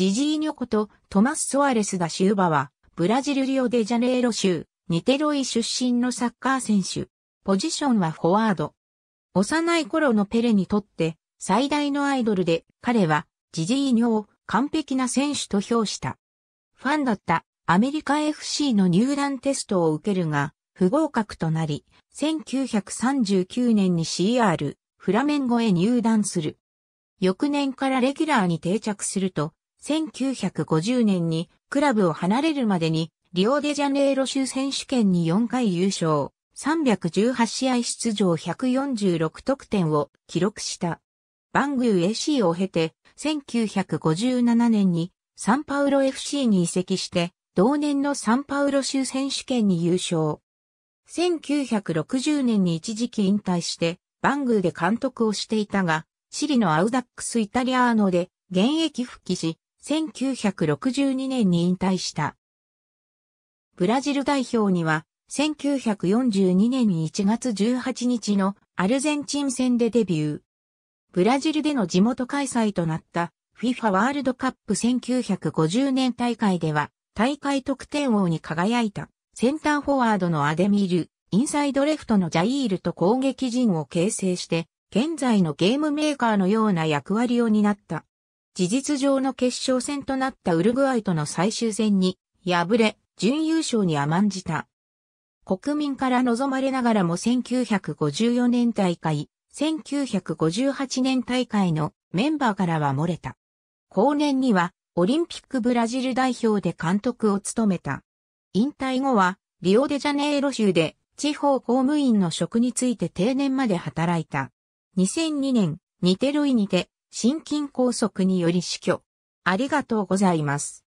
ジジーニョことトマス・ソアレス・ダ・シューバは、ブラジルリオデジャネイロ州、ニテロイ出身のサッカー選手。ポジションはフォワード。幼い頃のペレにとって最大のアイドルで彼はジジーニョを完璧な選手と評した。ファンだったアメリカ FC の入団テストを受けるが不合格となり、1939年に CR フラメンゴへ入団する。翌年からレギュラーに定着すると、1950年にクラブを離れるまでにリオデジャネイロ州選手権に4回優勝、318試合出場146得点を記録した。バングー AC を経て、1957年にサンパウロ FC に移籍して、同年のサンパウロ州選手権に優勝。1960年に一時期引退して、バングーで監督をしていたが、チリのアウダックスイタリアーノで現役復帰し、1962年に引退した。ブラジル代表には、1942年1月18日のアルゼンチン戦でデビュー。ブラジルでの地元開催となった FIFA ワールドカップ1950年大会では大会得点王に輝いたセンターフォワードのアデミル、インサイドレフトのジャイールと攻撃陣を形成して現在のゲームメーカーのような役割を担った。事実上の決勝戦となったウルグアイとの最終戦に敗れ、準優勝に甘んじた。国民から望まれながらも1954年大会、1958年大会のメンバーからは漏れた。後年にはオリンピックブラジル代表で監督を務めた。引退後はリオデジャネイロ州で地方公務員の職について定年まで働いた。2002年、ニテロイにて心筋梗塞により死去。ありがとうございます。